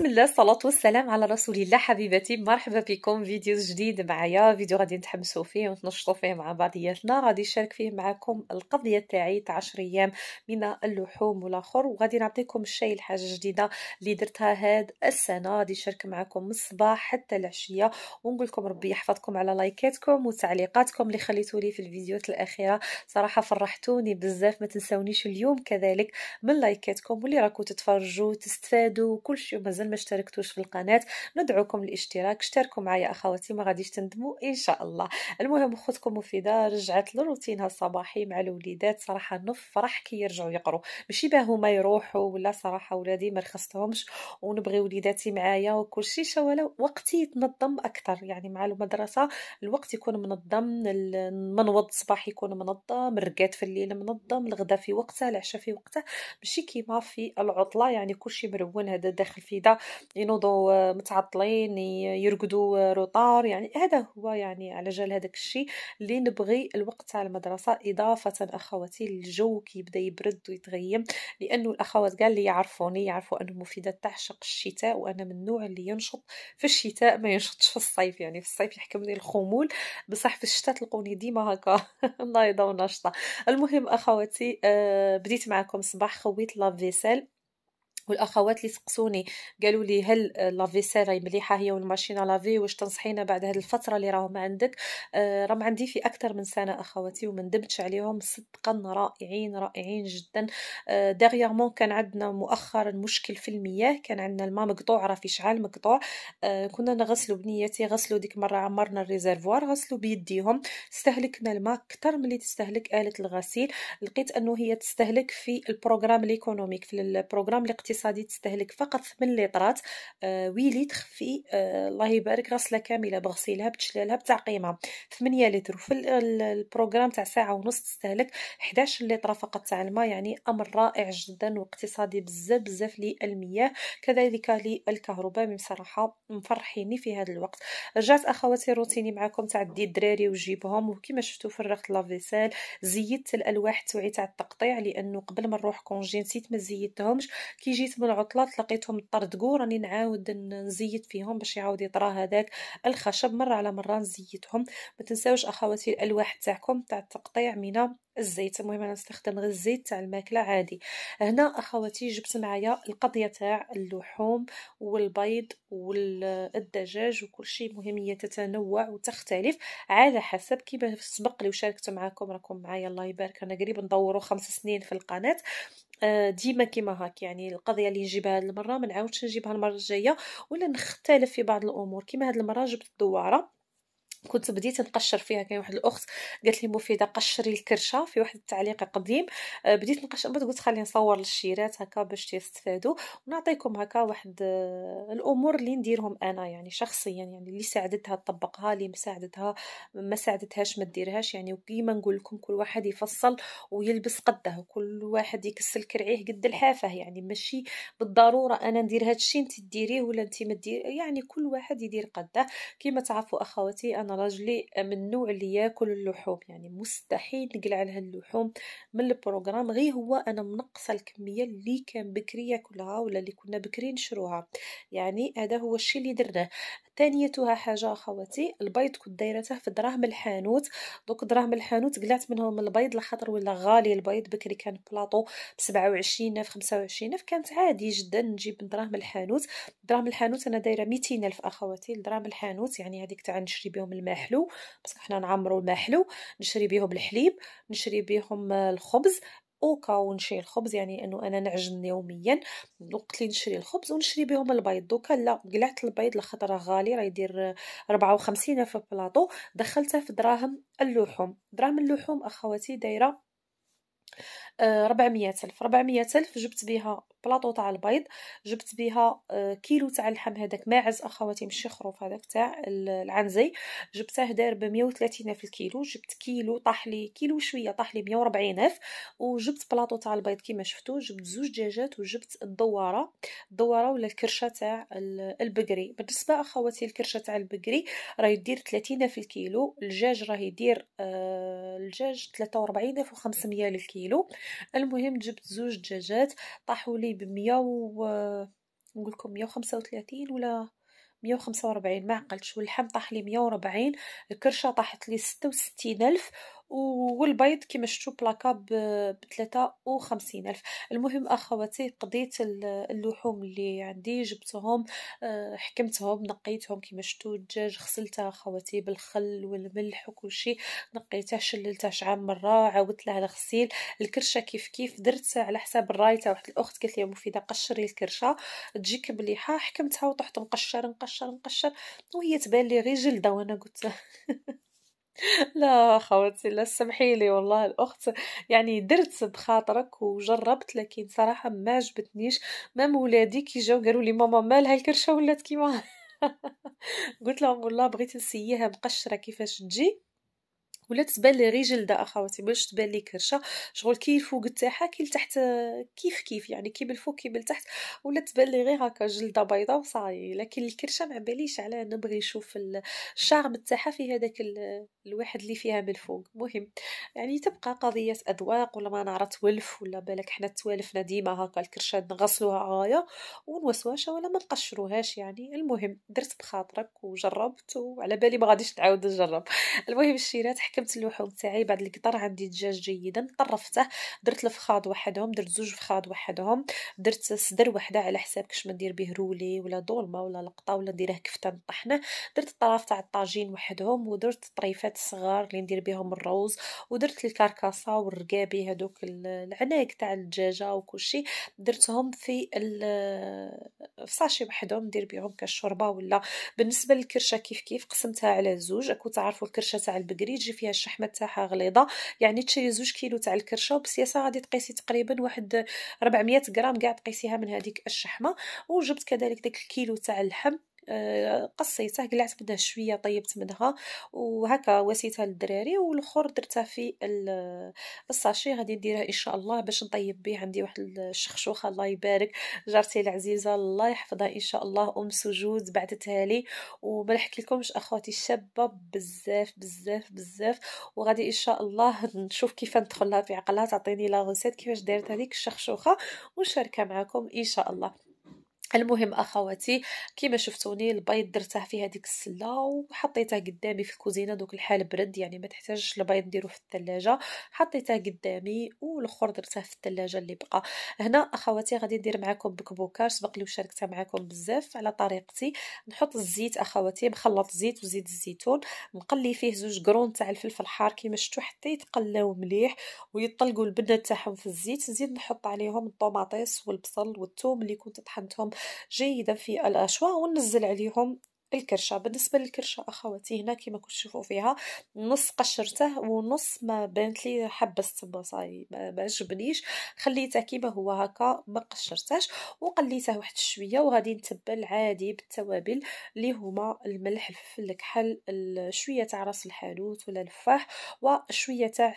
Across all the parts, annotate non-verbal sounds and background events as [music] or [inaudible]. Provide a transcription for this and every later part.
بسم الله الصلاة والسلام على رسول الله حبيبتي مرحبا بكم فيديو جديد معايا فيديو غادي نتحمسوا فيه ونتنشطوا فيه مع بعضياتنا غادي نشارك فيه معكم القضية تاعي تاع 10 ايام من اللحوم والاخر وغادي نعطيكم الشاي الحاجة جديدة اللي درتها هاد السنة غادي نشارك معكم من الصباح حتى العشية ونقول لكم ربي يحفظكم على لايكاتكم وتعليقاتكم اللي خليتوا لي في الفيديوهات الأخيرة صراحة فرحتوني بزاف ما تنساونيش اليوم كذلك من لايكاتكم واللي راكو تتفرجوا تستفادوا كل شيء ومازال ما اشتركتوش في القناه ندعوكم للاشتراك اشتركوا معايا اخواتي ما غاديش تندموا ان شاء الله المهم اختكم مفيده رجعت لروتينها الصباحي مع الوليدات صراحه نفرح كي يرجعوا يقروا ماشي باه هما يروحوا ولا صراحه ولادي ما رخصتهمش ونبغي وليداتي معايا شيء شوالا وقتي يتنظم اكثر يعني مع المدرسه الوقت يكون منظم المنوض الصباح يكون منظم الرقاد في الليل منظم الغدا في وقته العشاء في وقته ماشي كيما في العطله يعني كلشي مرون هذا داخل في ده ينوضوا آه، متعطلين يرقدوا آه، روطار يعني هذا هو يعني على جال هذاك الشيء اللي نبغي الوقت تاع المدرسه اضافه اخواتي الجو كيبدا يبرد ويتغيم لانه الاخوات كاع لي يعرفوني يعرفوا انه مفيده تعشق الشتاء وانا من النوع اللي ينشط في الشتاء ما ينشطش في الصيف يعني في الصيف يحكمني الخمول بصح في الشتاء تلقوني ديما هكا [laughs] نايضه وناشطه المهم اخواتي آه، بديت معكم صباح خويت لافيسيل والاخوات اللي سقسوني قالوا لي هل لافيسيل راهي مليحه هي والماشينه لافي واش تنصحينا بعد هذه الفتره اللي راهم عندك آه راهم عندي في اكثر من سنه اخواتي وما ندمتش عليهم صدقا رائعين رائعين جدا آه، ديغيامون كان عندنا مؤخرا مشكل في المياه كان عندنا الماء مقطوع راه في شعال مقطوع آه، كنا نغسلوا بنيتي غسلوا ديك مره عمرنا الريزرفوار غسلوا بيديهم استهلكنا الماء اكثر من اللي تستهلك اله الغسيل لقيت انه هي تستهلك في البروغرام ليكونوميك في البروغرام الاقتصادي الاقتصادي تستهلك فقط 8 لترات آه، ويلي تخفي آه، الله يبارك غسله كامله بغسيلها بتشلالها بتعقيمها 8 لتر وفي البروغرام تاع ساعه ونص تستهلك 11 لتر فقط تاع الماء يعني امر رائع جدا واقتصادي بزاف بزاف للمياه كذلك للكهرباء من صراحه مفرحيني في هذا الوقت رجعت اخواتي روتيني معكم تاع دي الدراري وجيبهم وكما شفتوا فرغت لافيسيل زيدت الالواح توعي تاع التقطيع لانه قبل ما نروح كونجي نسيت ما زيدتهمش كيجي جيت من العطلات لقيتهم طردقو راني نعاود نزيد فيهم باش يعاود يطرا هذاك الخشب مره على مره نزيدهم ما تنساوش اخواتي الالواح تاعكم تاع التقطيع من الزيت المهم انا نستخدم غير الزيت تاع الماكله عادي هنا اخواتي جبت معايا القضيه تاع اللحوم والبيض والدجاج وكل شيء مهم هي تتنوع وتختلف على حسب كيما سبق لي وشاركت معاكم راكم معايا الله يبارك انا قريب ندورو خمس سنين في القناه آه، ديما كيما هاك يعني القضيه اللي نجيبها هاد المره ما نعاودش نجيبها المره الجايه ولا نختلف في بعض الامور كيما هاد المره جبت الدواره كنت بديت نقشر فيها كاين واحد الاخت قالت لي مفيده قشري الكرشه في واحد التعليق قديم آه، بديت نقشر بعد قلت خليني نصور للشيرات هكا باش تستفادوا ونعطيكم هكا واحد آه، الامور اللي نديرهم انا يعني شخصيا يعني اللي ساعدتها تطبقها اللي مساعدتها ما ساعدتهاش ما ديرهاش يعني وكيما نقول لكم كل واحد يفصل ويلبس قده كل واحد يكسل كرعيه قد الحافه يعني ماشي بالضروره انا ندير هادشي انت ديريه ولا انت ما يعني كل واحد يدير قده كيما تعرفوا اخواتي انا راجلي من النوع اللي ياكل اللحوم يعني مستحيل نقلع لها اللحوم من البروغرام غير هو انا منقصه الكميه اللي كان بكري ياكلها ولا اللي كنا بكري نشروها يعني هذا هو الشيء اللي درناه ثانيتها حاجه اخواتي البيض كنت دايرته في دراهم الحانوت دوك دراهم الحانوت قلعت منهم البيض لخاطر ولا غالي البيض بكري كان بلاطو ب 27 الف 25 الف كانت عادي جدا نجيب من دراهم الحانوت دراهم الحانوت انا دايره 200 الف اخواتي دراهم الحانوت يعني هذيك تاع نشري بهم المحلو باسكو حنا نعمرو المحلو نشري بيهم الحليب نشري بيهم الخبز اوكا ونشري الخبز يعني انه انا نعجن يوميا وقت اللي نشري الخبز ونشري بهم البيض دوكا لا قلعت البيض لخطره غالي راه يدير 54 في بلاطو دخلته في دراهم اللحوم دراهم اللحوم اخواتي دايره 400 آه، الف 400 الف جبت بها بلاطو تاع البيض جبت بها آه، كيلو تاع اللحم هذاك ماعز اخواتي ماشي خروف هذاك تاع العنزي جبته داير ب 130 في الكيلو جبت كيلو طاح لي كيلو شويه طاح لي 140 الف وجبت بلاطو تاع البيض كيما شفتو جبت زوج دجاجات وجبت الدواره الدواره ولا الكرشه تاع البقري بالنسبه اخواتي الكرشه تاع البقري راه يدير 30 في الكيلو الدجاج راه يدير آه الدجاج 43 500 للكيلو المهم جبت زوج دجاجات طاحوا لي تقريبي بمية و نقول لكم مية وخمسة وثلاثين ولا مية وخمسة وربعين ما عقلتش واللحم طاح لي مية وربعين الكرشه طاحت لي ستة وستين الف والبيض كما شفتوا بلاكا ب 53 الف المهم اخواتي قضيت اللحوم اللي عندي جبتهم آه، حكمتهم نقيتهم كما شفتوا الدجاج غسلته اخواتي بالخل والملح وكل شيء نقيته شللته شعام مره عاودت له على غسيل الكرشه كيف كيف درت على حساب الرايته واحد الاخت قالت لي مفيده قشري الكرشه تجيك مليحه حكمتها وطحت مقشر مقشر مقشر وهي تبان لي غير جلده وانا قلت [laughs] لا خواتي لا سمحي لي والله الاخت يعني درت بخاطرك وجربت لكن صراحه ما عجبتنيش مام ولادي كي جاو قالوا لي ماما مالها الكرشه ولات كيما [laughs] قلت لهم والله بغيت نسييها مقشره كيفاش تجي ولا تبان لي غير جلده اخواتي باش تبان لي كرشه شغل كي الفوق تاعها كي لتحت كيف كيف يعني كي بالفوق كي بالتحت ولا تبان لي غير هكا جلده بيضاء وصاي لكن الكرشه ما باليش على نبغي نشوف الشعر تاعها في هذاك الواحد اللي فيها من الفوق مهم يعني تبقى قضيه اذواق ولا ما نعرف تولف ولا بالك حنا توالفنا ديما هكا الكرشه نغسلوها غايه ونوسواشها ولا ما نقشروهاش يعني المهم درت بخاطرك وجربت وعلى بالي ما غاديش نعاود نجرب المهم الشيرات حكم حكمت اللحوم تاعي بعد القطر عندي دجاج جيدا طرفته درت الفخاض وحدهم درت زوج فخاض وحدهم درت صدر وحده على حساب كش ما ندير به رولي ولا دولمه ولا لقطه ولا نديره كفته نطحنه درت الطرف تاع الطاجين وحدهم ودرت طريفات صغار اللي ندير بهم الروز ودرت الكركاسه والرقابي هذوك العناق تاع الدجاجه وكلشي درتهم في في ساشي وحدهم ندير بهم كشوربه ولا بالنسبه للكرشه كيف كيف قسمتها على زوج اكو تعرفوا الكرشه تاع البقري تجي فيها فيها الشحمه تاعها غليظه يعني تشري زوج كيلو تاع الكرشه وبسياسه غادي تقيسي تقريبا واحد 400 غرام كاع تقيسيها من هذيك الشحمه وجبت كذلك داك الكيلو تاع اللحم آه، قصيته قلعت منه شويه طيبت منها وهكا وسيتها للدراري والاخر درتها في آه، الساشي غادي نديرها ان شاء الله باش نطيب به عندي واحد الشخشوخه الله يبارك جارتي العزيزه الله يحفظها ان شاء الله ام سجود بعثتها لي وما نحكي لكمش اخواتي شابه بزاف بزاف بزاف وغادي ان شاء الله نشوف كيف ندخلها في عقلها تعطيني لا كيفاش دارت هذيك الشخشوخه ونشاركها معكم ان شاء الله المهم اخواتي كيما شفتوني البيض درته في هذيك السله وحطيته قدامي في الكوزينه دوك الحال برد يعني ما تحتاجش البيض نديرو في الثلاجه حطيته قدامي والاخر درته في الثلاجه اللي بقى هنا اخواتي غادي ندير معكم بكبوكه سبق لي وشاركتها معكم بزاف على طريقتي نحط الزيت اخواتي مخلط زيت وزيت الزيتون نقلي فيه زوج كرون تاع الفلفل حار كيما شفتو حتى يتقلاو مليح ويطلقوا البنه تاعهم في الزيت نزيد نحط عليهم الطوماطيس والبصل والثوم اللي كنت طحنتهم جيدة في الأشواء وننزل عليهم الكرشه بالنسبه للكرشه اخواتي هنا كما كتشوفوا فيها نص قشرته ونص ما بانت لي حبست تما يعني ما عجبنيش خليته كيما هو هكا ما قشرتهش وقليته واحد شويه وغادي نتبل عادي بالتوابل اللي هما الملح الفلفل الكحل شويه تاع راس الحانوت ولا الفاح وشويه تاع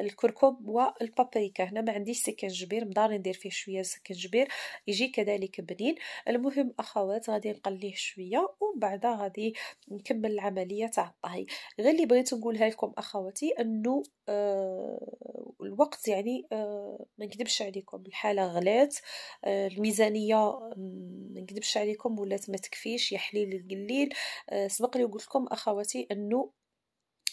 الكركم والبابريكا هنا ما عنديش سكنجبير مداري ندير فيه شويه سكنجبير يجي كذلك بنين المهم اخوات غادي نقليه شويه ومن بعدها غادي نكمل العمليه تاع الطهي غير اللي بغيت نقولها لكم اخواتي انه آه الوقت يعني آه ما نكذبش عليكم الحاله غلات آه الميزانيه ما نكذبش عليكم ولات ما تكفيش يا حليل القليل آه سبق لي وقلت لكم اخواتي انه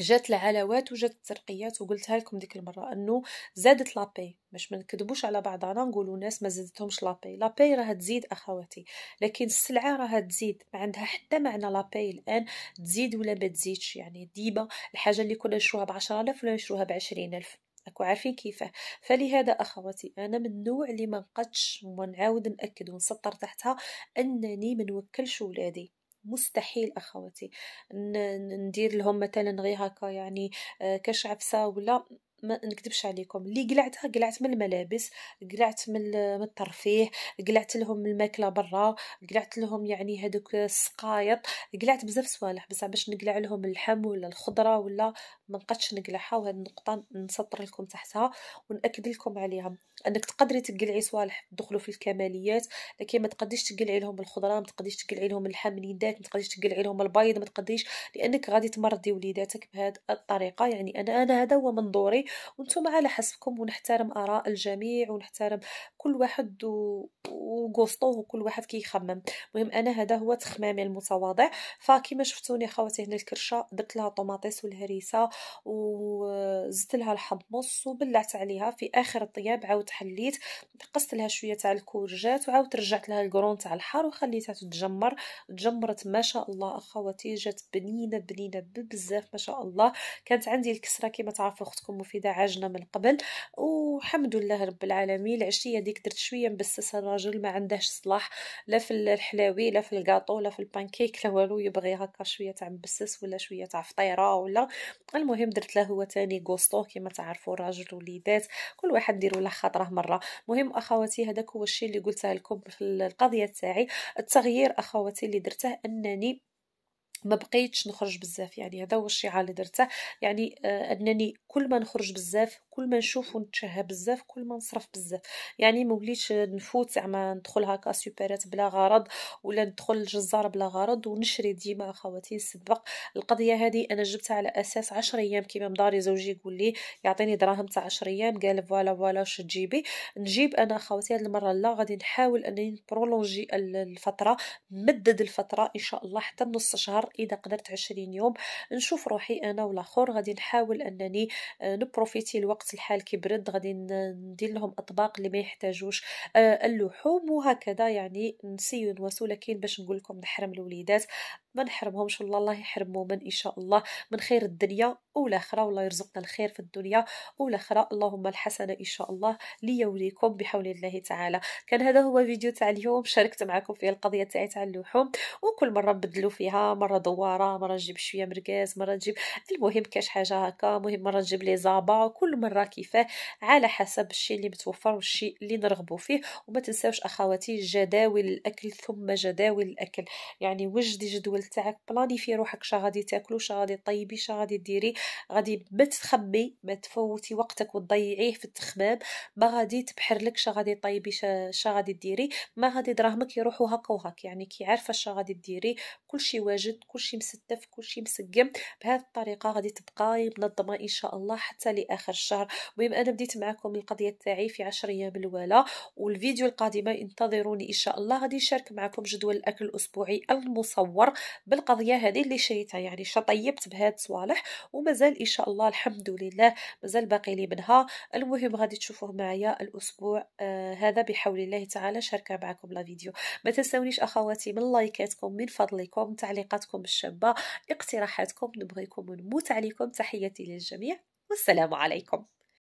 جات العلاوات وجات الترقيات وقلتها لكم ديك المره انه زادت لابي باش ما نكذبوش على بعضنا نقولوا ناس ما زادتهمش لابي لابي راه تزيد اخواتي لكن السلعه راه تزيد ما عندها حتى معنى لابي الان تزيد ولا ما تزيدش يعني ديما الحاجه اللي كنا نشروها ب 10000 ولا نشروها ب 20000 راكو عارفين كيفاه فلهذا اخواتي انا من النوع اللي ما نقدش ونعاود ناكد ونسطر تحتها انني ما نوكلش ولادي مستحيل اخواتي ندير لهم مثلا غير هكا يعني آه، كشعبسه ولا ما نكذبش عليكم اللي قلعتها قلعت من الملابس قلعت من الترفيه قلعت لهم الماكله برا قلعت لهم يعني هذوك السقايط قلعت بزاف صوالح بصح باش نقلع لهم اللحم ولا الخضره ولا ما نقدش نقلعها وهذه النقطه نسطر لكم تحتها وناكد لكم عليها انك تقدري تقلعي صوالح تدخلوا في الكماليات لكن ما تقديش تقلعي لهم الخضره ما تقديش تقلعي لهم اللحم من يداك ما تقديش تقلعي لهم البيض ما تقديش لانك غادي تمرضي وليداتك بهذه الطريقه يعني انا انا هذا هو منظوري وانتم على حسبكم ونحترم اراء الجميع ونحترم كل واحد وغوسطو وكل واحد كيخمم المهم انا هذا هو تخمامي المتواضع فكما شفتوني خواتي هنا الكرشه درت لها طوماطيس والهريسه وزدت لها الحمص وبلعت عليها في اخر الطياب عاود حليت قصت لها شويه تاع الكورجات وعاود رجعت لها الكرون تاع الحار وخليتها تتجمر تجمرت ما شاء الله اخواتي جات بنينه بنينه بزاف ما شاء الله كانت عندي الكسره كما تعرفوا اختكم مفيده اذا عاجنا من قبل وحمد لله رب العالمين العشيه ديك درت شويه مبسس الراجل ما عندهش صلاح لا في الحلاوي لا في الكاطو لا في البانكيك لا والو يبغي هكا شويه تاع مبسس ولا شويه تاع فطيره ولا المهم درت له هو تاني غوستو كما تعرفوا راجل وليدات كل واحد ديروا له خاطره مره مهم اخواتي هذاك هو الشيء اللي قلته لكم في القضيه تاعي التغيير اخواتي اللي درته انني ما بقيتش نخرج بزاف يعني هذا هو الشيء اللي درته يعني آه انني كل ما نخرج بزاف كل ما نشوف ونتشهى بزاف كل ما نصرف بزاف يعني ما وليتش نفوت زعما ندخل هكا سوبرات بلا غرض ولا ندخل الجزار بلا غرض ونشري ديما اخواتي سبق القضيه هذه انا جبتها على اساس 10 ايام كيما مداري زوجي يقول لي يعطيني دراهم تاع 10 ايام قال فوالا فوالا واش تجيبي نجيب انا اخواتي هذه المره لا غادي نحاول انني نبرولونجي الفتره نمدد الفتره ان شاء الله حتى نص شهر اذا قدرت 20 يوم نشوف روحي انا والاخر غادي نحاول انني آه، نبروفيتي الوقت الحال كيبرد غادي ندير لهم اطباق اللي ما يحتاجوش آه، اللحوم وهكذا يعني نسيو نواسو لكن باش نقول لكم نحرم الوليدات ما نحرمهمش والله الله يحرمهم من ان شاء الله من خير الدنيا اخرى والله يرزقنا الخير في الدنيا اخرى اللهم الحسنه ان شاء الله لي وليكم بحول الله تعالى كان هذا هو فيديو تاع اليوم شاركت معكم فيه القضيه تاعي تاع اللحوم وكل مره نبدلو فيها مره دواره مره نجيب شويه مركاز مره نجيب المهم كاش حاجه هكا المهم مره نجيب لي زابا كل مره كيفاه على حسب الشيء اللي متوفر والشيء اللي نرغبوا فيه وما تنساوش اخواتي جداول الاكل ثم جداول الاكل يعني وجدي جدول تاعك بلانيفي روحك شا غادي تاكلو شا غادي طيبي شا غادي ديري غادي ما تخبي ما تفوتي وقتك وتضيعيه في التخمام ما غادي تبحر لك شا غادي طيبي شا, غادي ديري ما غادي دراهمك يروحوا هكا وهك يعني كي عارفه شا غادي ديري كلشي واجد كلشي مستف كلشي مسقم بهذه الطريقه غادي تبقى منظمه ان شاء الله حتى لاخر الشهر المهم انا بديت معكم القضيه تاعي في 10 ايام الاولى والفيديو القادمه انتظروني ان شاء الله غادي نشارك معكم جدول الاكل الاسبوعي المصور بالقضيه هذه اللي شريتها يعني شطيبت بهاد الصوالح ومازال ان شاء الله الحمد لله مازال باقي لي منها المهم غادي تشوفوه معايا الاسبوع آه هذا بحول الله تعالى شاركه معكم لا فيديو ما تنسونيش اخواتي من لايكاتكم من فضلكم تعليقاتكم الشابه اقتراحاتكم نبغيكم ونموت عليكم تحياتي للجميع والسلام عليكم